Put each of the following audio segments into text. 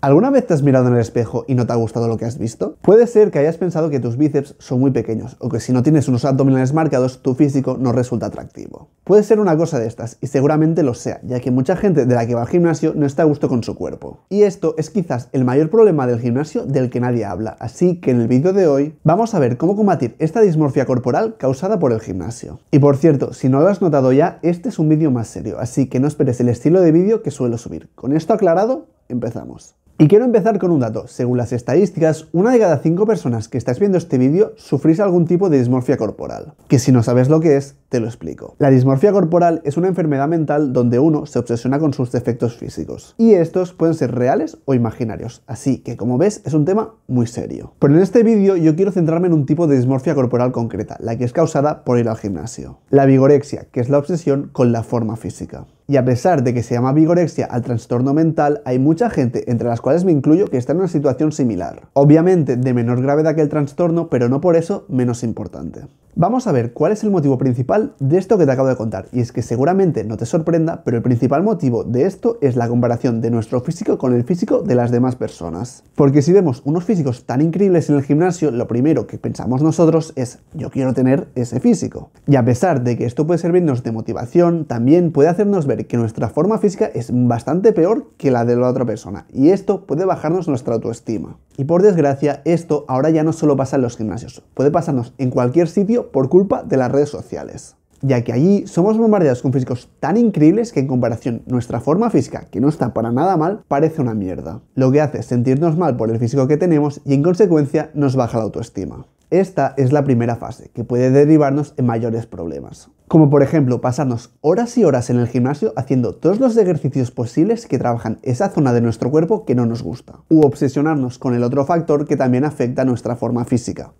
¿Alguna vez te has mirado en el espejo y no te ha gustado lo que has visto? Puede ser que hayas pensado que tus bíceps son muy pequeños o que si no tienes unos abdominales marcados, tu físico no resulta atractivo. Puede ser una cosa de estas y seguramente lo sea, ya que mucha gente de la que va al gimnasio no está a gusto con su cuerpo. Y esto es quizás el mayor problema del gimnasio del que nadie habla, así que en el vídeo de hoy vamos a ver cómo combatir esta dismorfia corporal causada por el gimnasio. Y por cierto, si no lo has notado ya, este es un vídeo más serio, así que no esperes el estilo de vídeo que suelo subir. Con esto aclarado, empezamos. Y quiero empezar con un dato. Según las estadísticas, una de cada cinco personas que estáis viendo este vídeo sufrís algún tipo de dismorfia corporal. Que si no sabes lo que es, te lo explico. La dismorfia corporal es una enfermedad mental donde uno se obsesiona con sus defectos físicos. Y estos pueden ser reales o imaginarios. Así que, como ves, es un tema muy serio. Pero en este vídeo yo quiero centrarme en un tipo de dismorfia corporal concreta, la que es causada por ir al gimnasio. La vigorexia, que es la obsesión con la forma física. Y a pesar de que se llama vigorexia al trastorno mental, hay mucha gente, entre las cuales me incluyo, que está en una situación similar. Obviamente de menor gravedad que el trastorno, pero no por eso menos importante. Vamos a ver cuál es el motivo principal de esto que te acabo de contar, y es que seguramente no te sorprenda, pero el principal motivo de esto es la comparación de nuestro físico con el físico de las demás personas. Porque si vemos unos físicos tan increíbles en el gimnasio, lo primero que pensamos nosotros es yo quiero tener ese físico. Y a pesar de que esto puede servirnos de motivación, también puede hacernos ver que nuestra forma física es bastante peor que la de la otra persona y esto puede bajarnos nuestra autoestima. Y por desgracia, esto ahora ya no solo pasa en los gimnasios, puede pasarnos en cualquier sitio por culpa de las redes sociales ya que allí somos bombardeados con físicos tan increíbles que en comparación nuestra forma física, que no está para nada mal, parece una mierda. Lo que hace sentirnos mal por el físico que tenemos y en consecuencia nos baja la autoestima. Esta es la primera fase, que puede derivarnos en mayores problemas, como por ejemplo pasarnos horas y horas en el gimnasio haciendo todos los ejercicios posibles que trabajan esa zona de nuestro cuerpo que no nos gusta, u obsesionarnos con el otro factor que también afecta nuestra forma física,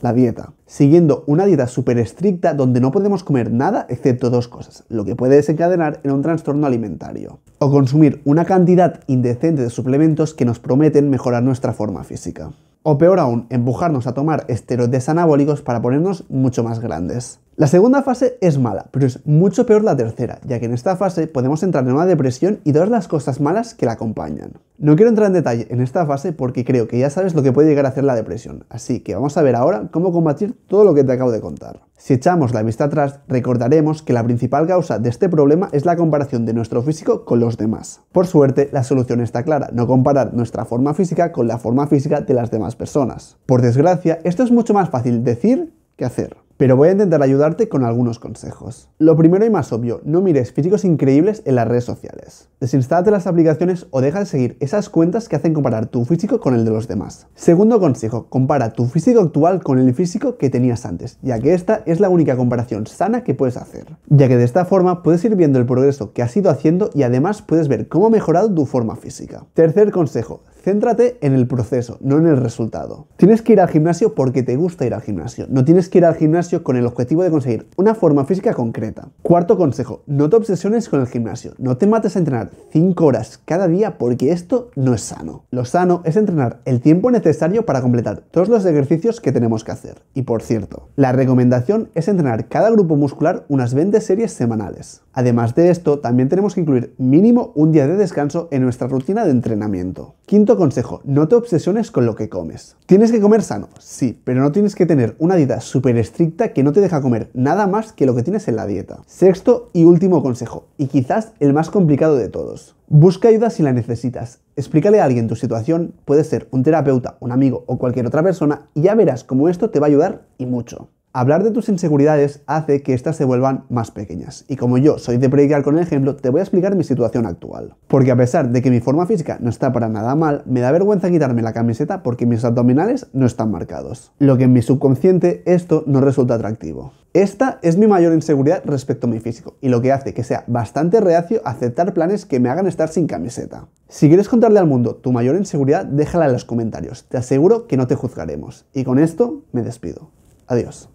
la dieta. Siguiendo una dieta súper estricta donde no podemos comer nada excepto dos cosas, lo que puede desencadenar en un trastorno alimentario. O consumir una cantidad indecente de suplementos que nos prometen mejorar nuestra forma física o peor aún, empujarnos a tomar esteroides anabólicos para ponernos mucho más grandes. La segunda fase es mala, pero es mucho peor la tercera, ya que en esta fase podemos entrar en una depresión y todas las cosas malas que la acompañan. No quiero entrar en detalle en esta fase porque creo que ya sabes lo que puede llegar a hacer la depresión, así que vamos a ver ahora cómo combatir todo lo que te acabo de contar. Si echamos la vista atrás, recordaremos que la principal causa de este problema es la comparación de nuestro físico con los demás. Por suerte, la solución está clara, no comparar nuestra forma física con la forma física de las demás personas. Por desgracia, esto es mucho más fácil decir que hacer pero voy a intentar ayudarte con algunos consejos. Lo primero y más obvio, no mires físicos increíbles en las redes sociales. Desinstalate las aplicaciones o deja de seguir esas cuentas que hacen comparar tu físico con el de los demás. Segundo consejo, compara tu físico actual con el físico que tenías antes, ya que esta es la única comparación sana que puedes hacer, ya que de esta forma puedes ir viendo el progreso que has ido haciendo y además puedes ver cómo ha mejorado tu forma física. Tercer consejo, Céntrate en el proceso, no en el resultado. Tienes que ir al gimnasio porque te gusta ir al gimnasio. No tienes que ir al gimnasio con el objetivo de conseguir una forma física concreta. Cuarto consejo, no te obsesiones con el gimnasio. No te mates a entrenar 5 horas cada día porque esto no es sano. Lo sano es entrenar el tiempo necesario para completar todos los ejercicios que tenemos que hacer. Y por cierto, la recomendación es entrenar cada grupo muscular unas 20 series semanales. Además de esto, también tenemos que incluir mínimo un día de descanso en nuestra rutina de entrenamiento. Quinto consejo, no te obsesiones con lo que comes. ¿Tienes que comer sano? Sí, pero no tienes que tener una dieta súper estricta que no te deja comer nada más que lo que tienes en la dieta. Sexto y último consejo, y quizás el más complicado de todos. Busca ayuda si la necesitas. Explícale a alguien tu situación, puede ser un terapeuta, un amigo o cualquier otra persona, y ya verás cómo esto te va a ayudar y mucho. Hablar de tus inseguridades hace que éstas se vuelvan más pequeñas. Y como yo soy de predicar con el ejemplo, te voy a explicar mi situación actual. Porque a pesar de que mi forma física no está para nada mal, me da vergüenza quitarme la camiseta porque mis abdominales no están marcados. Lo que en mi subconsciente esto no resulta atractivo. Esta es mi mayor inseguridad respecto a mi físico y lo que hace que sea bastante reacio a aceptar planes que me hagan estar sin camiseta. Si quieres contarle al mundo tu mayor inseguridad, déjala en los comentarios. Te aseguro que no te juzgaremos. Y con esto me despido. Adiós.